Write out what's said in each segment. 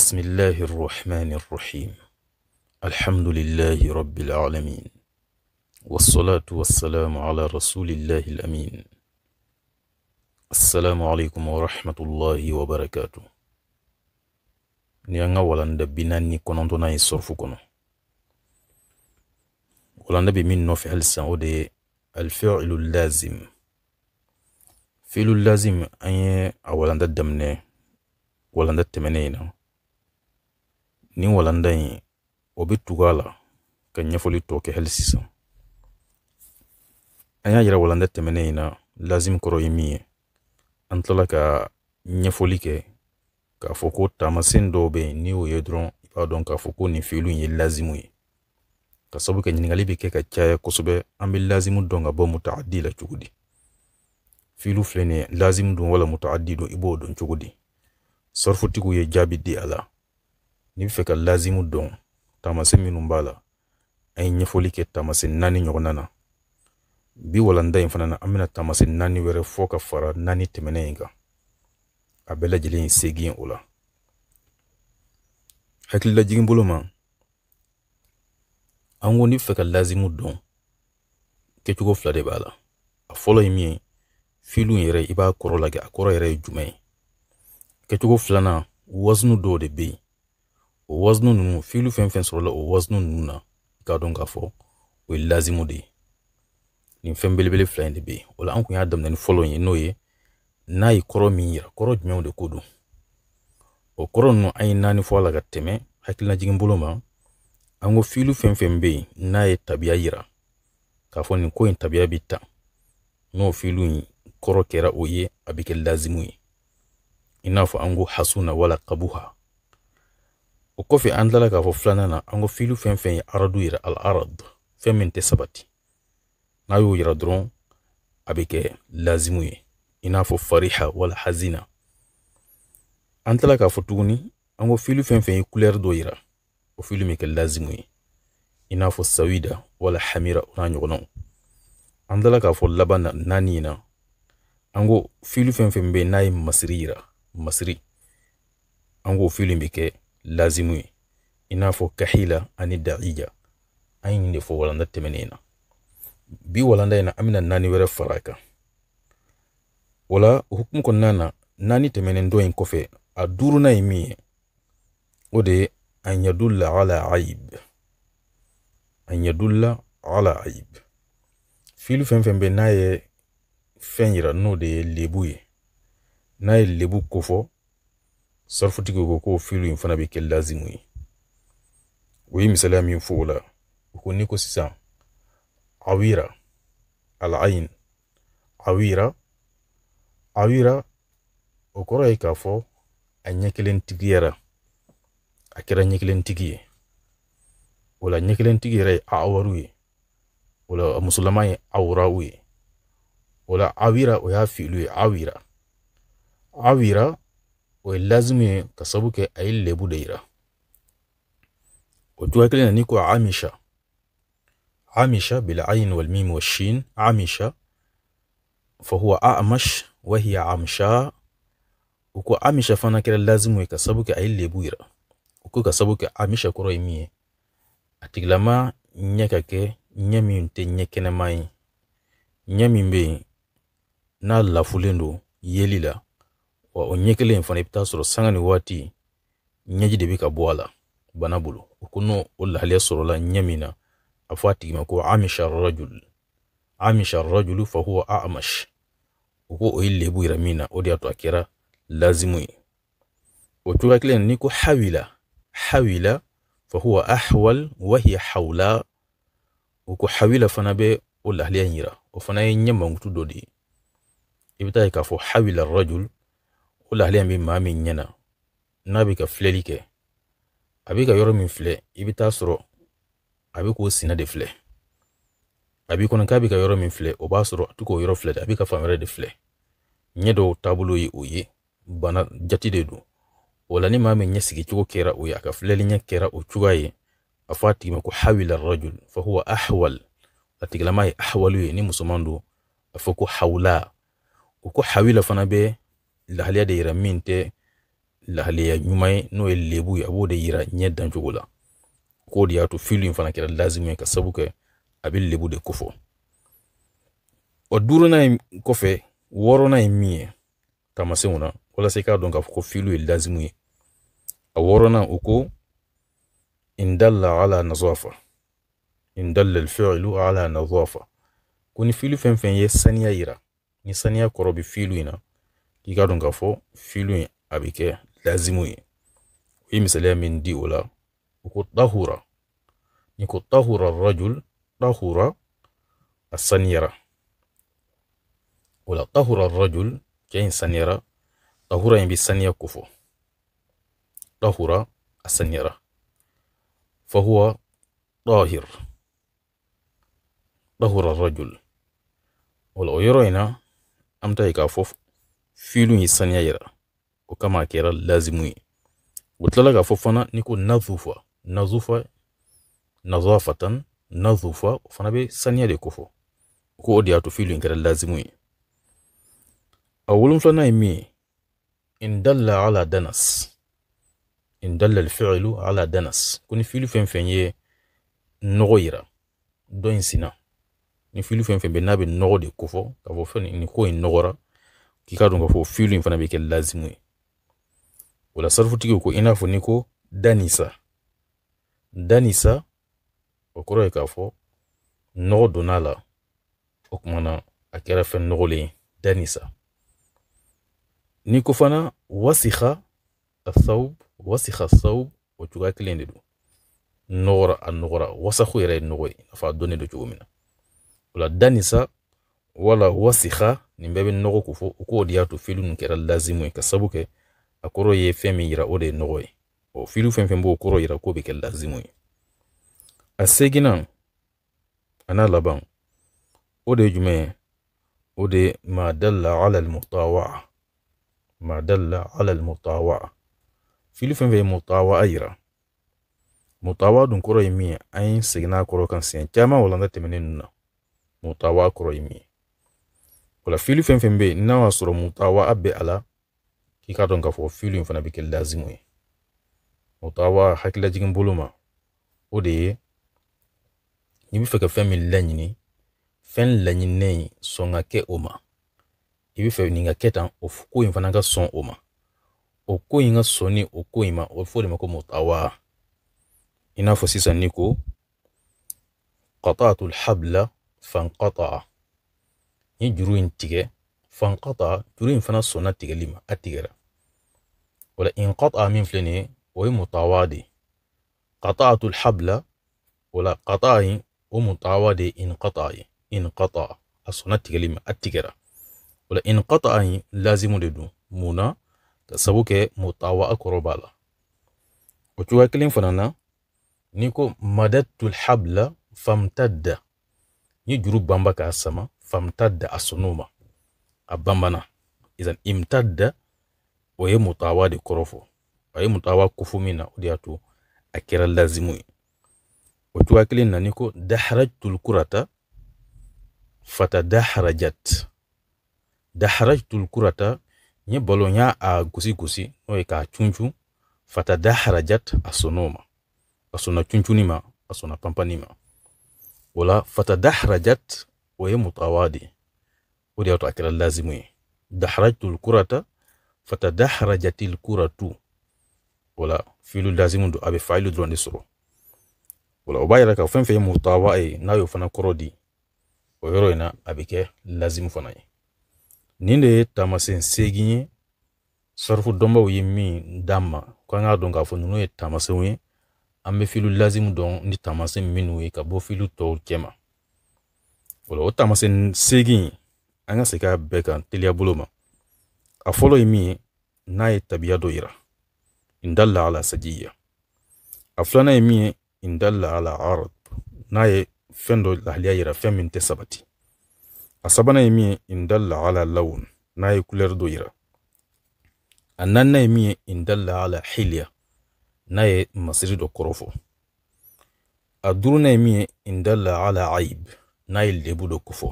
بسم الله الرحمن الرحيم الحمد لله رب العالمين والصلاة والسلام على رسول الله الأمين السلام عليكم ورحمة الله وبركاته نيانا ولان بناني ني كنونتنا يصرف كنو ولان دبي من نوف ودي الفعل اللازم فعل اللازم أي أولا دمنا ولان دتمنينا ni walanda yi o be tugu a la ka ɲɛfɔli tɔ kɛ hali sisan an y'a yira walanda tɛmɛnen yi na lazim kɔrɔ ye min ye an tilala ka ɲɛfɔli kɛ k'a fɔ ko taamasen dɔw be yen ni o ye dɔrɔn i b'a dɔn k'a fɔ ko nin fiilu ye lazimu ye ka sabu kɛ ɲiningali be kɛ ka caya kosɛbɛ an be lazimu dɔn ka bɔ mutaaddi la cogo di fiilu filɛ ni lazimu don wala mutaaddi don i b'o dɔn cogo di sɔrifutigiw ye jaabi di a la n'i bɛ fɛ ka lazimu dɔn taamasiyɛn minnu b'a la an ye ɲɛfɔli kɛ taamasiyɛn naani ɲɔgɔnna na bi walanda in fana na an bena taamasiyɛn naani wɛrɛ fɔ ka fara naani tɛmɛnen in kan a bɛɛ lajɛlen ye seegin o la hakililajigin bolo ma an ko n'i bɛ fɛ ka lazimu dɔn kɛcogo fila de b'a la a fɔlɔ ye min ye filu yɛrɛ i b'a kɔrɔ lajɛ a kɔrɔ yɛrɛ ye jumɛn ye kɛcogo filanan wazinu dɔw de bɛ yen o wasunu ninnu filu fɛn fɛn sɔrɔla o wasunu ninnu na i k'a dɔn k'a fɔ o ye lazimu de ye nin fɛn belebele fila in de bɛ yen o la an kun y'a daminɛ ni fɔlɔ ye n'o ye n'a ye kɔrɔ min yira kɔrɔ jumɛnw de ko don o kɔrɔ ninnu an ye naani fɔ a la ka tɛmɛ hakililajigin bolo ma an ko filu fɛn fɛn bɛ yen n'a ye tabiya yira k'a fɔ nin ko in tabiya bɛ tan n'o filu in kɔrɔ kɛra o ye a bɛ kɛ lazimu ye i n'a fɔ an ko hasuna wala kabuha o kɔfɛ an tilala k'a fɔ filanan na an ko fili fɛn fɛn ye aradu yɛrɛ al arad fɛn min tɛ sabati n'a y'o yira dɔrɔn a bɛ kɛ lazimu ye i n'a fɔ fariha wala hazina an tilala k'a fɔ tuguni an ko fili fɛn fɛn ye kulɛri dɔ yira o fili bɛ kɛ lazimu ye i n'a fɔ sawida wala hamira o n'a ɲɔgɔnnaw an tilala k'a fɔ laban na naani in na an ko fili fɛn fɛn bɛ yen n'a ye masiri yira masiri an k'o fili bɛ kɛ lazimu i n'a fɔ kahila ani daija an ye nin de fɔ walanda tɛmɛnen in na bi walanda in an bɛna naani wɛrɛ fara kan o hukumu kɔnɔna na naani tɛmɛnen dɔ in kɔfɛ a duurunan ye min ye o de ye an yadulla ala ayib an yadulla ala ayib fili fɛn fɛn bɛ n'a ye fɛn yira n'o de ye lebu ye n'a ye lebu kofɔ sarifutigi ko k'o filu in fana bɛ kɛ lazimu ye o ye misaliya min fɔ o la o ko ni ko sisan awira alayin awira awira o kɔrɔ ye k'a fɔ a ɲɛ tigiyara a kɛra ɲɛ kelen tigi ye o la ɲɛ tigi yɛrɛ ye awaru ye o la musolama ye awuraw ye o la awira o y'a filu ye awira awira o ye lazimi ye ka sabu kɛ a ye lebu de yira o cogoya kelen na ni ko amisha amisha bilayin walmim washin amisha fahuwa amash wahiya amsha u ko amisha fana kɛra lazimu ye ka sabu kɛ a ye lebu yira u ko ka sabu kɛ amisha kɔrɔ ye min ye a tigilama ɲɛ ka kɛ ɲɛ min tɛ ɲɛ kɛnɛma ye ɲɛ min bɛ yen n'a lafulen don yeli la wa o ɲɛ kelen fana i bɛ taa sɔrɔ sanga ni waati ɲɛji de bɛ ka bɔ a la bana bolo o ko n'o o lahaliya sɔrɔla ɲɛ min na a fɔ a tigi ma ko amisha rajul amisha rajulu fa huwa amash o ko o ye lebu yɛrɛ min na o de y'a to a kɛra lazimu ye o cogoya kelen ni ko hawila hawila fa huwa ahwal wa hiya hawla o ko hawila fana bɛ o lahaliya in yira o fana ye ɲɛ mankutu dɔ de ye i bɛ taa ye k'a fɔ hawila rajul o lahaliya min maa min ɲɛna n'a bɛ ka filɛli kɛ a bɛ ka yɔrɔ min filɛ i bɛ taa sɔrɔ a bɛ k'o sinɛ de filɛ a b'i kɔnɔ k'a bɛ ka yɔrɔ min filɛ o b'a sɔrɔ a tɛ k'o yɔrɔ filɛ dɛ a bɛ ka fan wɛrɛ de filɛ ɲɛ dɔw taabolo ye o ye bana jati de don o la ni maa min ɲɛsigi cogo kɛra o ye a ka filɛli ɲɛ kɛra o cogoya ye a fɔ a tigi ma ko hawila rajul fa huwa ahwal a tigilama ye ahwalu ye ni musoman don a fɔ ko hawla o ko hawila fana bɛ lahaliya de yira min tɛ lahaliya ɲuman ye n'o ye lebu ye a b'o de yira ɲɛ dancogo la k'o de y'a to filu in fana kɛra lazimu ye ka sabu kɛ a bɛ lebu de kofɔ o duurunan in kɔfɛ wɔɔrɔnan ye min ye taamasenw na walasa i k'a dɔn k'a fɔ ko filu ye lazimu ye a wɔɔrɔnan o ko indalla ala nazafa indalla alfi'lu ala nazafa ko ni filu fɛn fɛn ye saniya yira ni saniya kɔrɔ bɛ filu in na يقولون كفو فيلون أبيك لازموي وهي مثلاً من دي ولا وكت طهورة يكون طهورة الرجل طهورة السنيرة ولا طهورة الرجل كين سنيرة طهورة يبي سنيرة كفو طهورة السنيرة فهو طاهر طهور الرجل ولو يرينا أمتى يكافوف fiilu yi saniya yira o kama a kɛra lazimu ye o tilala k'a fɔ fana ni ko nazufa nazufa nazafatan nazufa o fana bɛ saniya de kofɔ ko o de y'a to fiilu in kɛra lazimu ye a wolonfilanan ye min ye in ala danas in alfi'lu ala danas ko ni fiilu fɛn fɛn ye nɔgɔ yira dɔ in sina ni fiilu fɛn fɛn bɛ n'a bɛ nɔgɔ de kofɔ k'a fɔ fɛn nin ko in nɔgɔra kikato nga dɔn k'a fɔ filu in fana bɛ kɛ lazimu ye o danisa danisa o kɔrɔ ye k'a fɔ nɔgɔ donna a la o danisa niko fana wasikha athawb wasiha athawb o cogoya kelen de don nɔgɔra a nɔgɔra wasaku yɛrɛ ye nɔgɔ ye i n'a danisa wala wasiha nin bɛɛ bɛ nɔgɔ ko fɔ o k'o de y'a to filiw nin kɛra lazimu ye ka sabu kɛ a kɔrɔ ye fɛn min yira o de ye nɔgɔ ye o filiw fɛn fɛn b'o kɔrɔ yira k'o bɛ kɛ lazimu ye a seginan a n'a laban o de ye jumɛn ye o de ye ma dalla ala almutawa'a ma dalla ala almutawa'a fili fɛn fɛn ye mutawa'a yira mutawa dun kɔrɔ ye min ye an ye seginna a kɔrɔ kan siɲɛ caman walanda tɛmɛnen ninnu na mutawa kɔrɔ ye min ye o la fiili fɛn fɛn bɛ yen n'a y'a sɔrɔ mutawa bɛ a la k'i k'a dɔn k'a fɔ fiili in fana bɛ kɛ lazimu ye mutawa hakililajigin bolo ma o de ye n'i bɛ fɛ ka fɛn min laɲini fɛn laɲininen in sɔn ka kɛ o ma i bɛ fɛ nin ka kɛ tan o ko in fana ka sɔn o ma o ko in ka sɔn ni o ko in ma o bɛ fɔ o de ma ko mutawa i n'a fɔ sisan ni ko qata'atul habla fanqata'a ni juru in tigɛ fankata juru in fana sɔnna tigɛli ma a tigɛra o la inqata min filɛ nin ye o ye mutawa de ye qata'atu lhabla o la in o mutawa de ye inqata ye inqata a sɔnna tigɛli ma a tigɛra o la inqata in lazimu de don mun na ka sabu kɛ mutawa a la o cogoya kelen fana na niko ko habla famtadda ni juru bamba k'a sama famtadda asunuma abambana izan imtadda o ye mutawa de kɔrɔ fɔ a ye mutawa kofo min na lazimu ye o naniko dahrajtu lkurata ni ko daharajtul kurata fata daharajat daharajtul kurata n ye a gusi gusi n'o k'a chunchu fata daharajat a sɔnna o ma a sɔnna cuncunni ma fata daharajat oye mutawadi ode yato akira lazimu ye dahrajtu lkurata fatadahrajati lkuratu wala filu lazimu do a failu dɔrɔn de sɔrɔ wala o b'a ka fɛn fɛn mutawa ye n'a y'o fana kɔrɔ di o yɔrɔ in na a lazimu fana ye nin de segin ye sarifu dɔnbaw ye min d'an ma k'an k'a k'a fɔ ninnu ye taamasenw ye an filu lazimu dɔn ni taamasen minnu ye ka bɔ filu tɔw cɛ O o taamasiyɛn seegin in an ka segin a bɛɛ kan teliya bolo ma a fɔlɔ ye min ye n'a ye tabiya dɔ yira indalla ala sajiya a filanan ye min ye in ala arad n'a ye fɛn dɔ lahaliya yira fɛn min tɛ sabati a sabana ye min ye in ala lawun n'a ye kulɛri dɔ yira a naaninan ye min ye in ala hiliya n'a ye masiri dɔ kɔrɔ a durunan ye min ye in ala aib n'a ye lebu dɔ kofɔ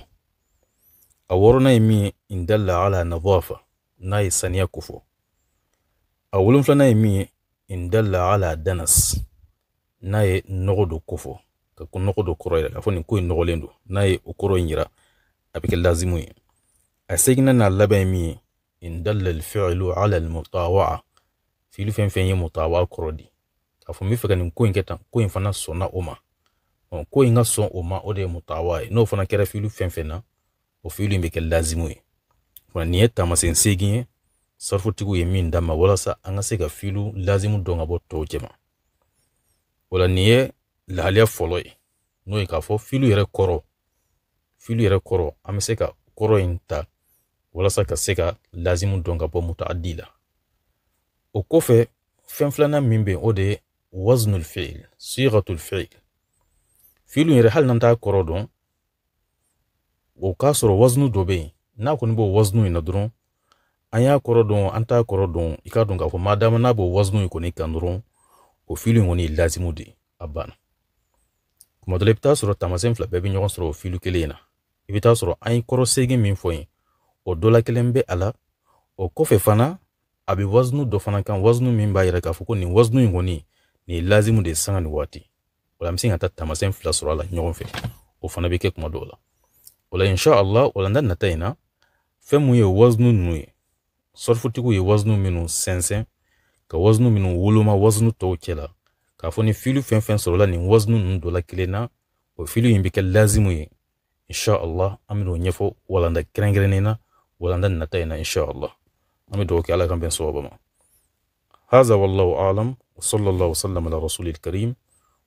a wɔrɔnan ye min ye in dalla ala nadafa n'a ye saniya kofɔ a wolonfilanan ye min ye in dalla ala danas n'a ye nɔgɔ dɔ kofɔ ka ko nɔgɔ dɔ kɔrɔ yira k'a fɔ nin ko in nɔgɔlen don n'a ye o kɔrɔ in yira a bɛ kɛ lazimu ye a seginan n'a laban ye min ye in dalla alfi'lu ala almutawa'a fi'lu fɛn fɛn ye mutawa'a kɔrɔ di k'a fɔ n bɛ fɛ ka nin ko in kɛ tan ko in fana sɔnna o ma ko in ka sɔn o ma o de ye mutawa ye n'o fana kɛra fiilu fɛn fɛn na o fiilu in bɛ kɛ lazimu ye fana nin ye taamasen segin ye sarifutigiw ye min dama walasa an ka se ka fiilu lazimu dɔn ka bɔ tɔw cɛma o la nin ye lahaliya fɔlɔ ye n'o ye k'a fɔ fiilu yɛrɛ kɔrɔ fiilu yɛrɛ kɔrɔ an bɛ se ka kɔrɔ in ta walasa ka se ka lazimu dɔn ka bɔ mutaadi la o kɔfɛ fɛn filanan min bɛ o de ye wazinul fiil sigatul fiil fiilu yɛrɛ hali n'an t'a kɔrɔ dɔn o k'a sɔrɔ wazinu dɔ bɛ yen n'a kɔni b'o wazinu in na dɔrɔn an y'a kɔrɔ dɔn an t'a kɔrɔ dɔn i k'a dɔn k'a fɔ madama n'a b'o wazinu in kɔni kan dɔrɔn o fiilu in kɔni ye lazimu de ye a banna kuma dɔ la i bɛ taa sɔrɔ taamasiyɛn fila bɛɛ bɛ ɲɔgɔn sɔrɔ o fiilu kelen in na i bɛ taa sɔrɔ an ye kɔrɔ segin min fɔ yen o dɔ la kelen bɛ a la o kɔfɛ fana a bɛ wazinu dɔ fana kan wazinu min b'a yira k'a fɔ ko nin wazinu in kɔni nin ye lazimu de ye sanga ni waati o la an bɛ se ka taa taamasiyɛn fila sɔrɔ a la ɲɔgɔn fɛ o fana bɛ kɛ kuma dɔw la o la insha o la n da nata in na fɛn mun ye wazinu ninnu ye sɔrifutigiw ye wazinu minnu sɛnsɛn ka wazinu minnu woloma wazinu tɔw cɛla k'a fɔ ni filu fɛn fɛn sɔrɔla nin wazinu ninnu dɔ la kelen na o filu in bɛ kɛ lazimu ye insha an bɛ n'o ɲɛfɔ walanda kɛrɛnkɛrɛnnen na walanda nata in na insha an bɛ dɔw kɛ ala kan bɛn sababa ma هذا والله أعلم وصلى الله وسلم على رسوله الكريم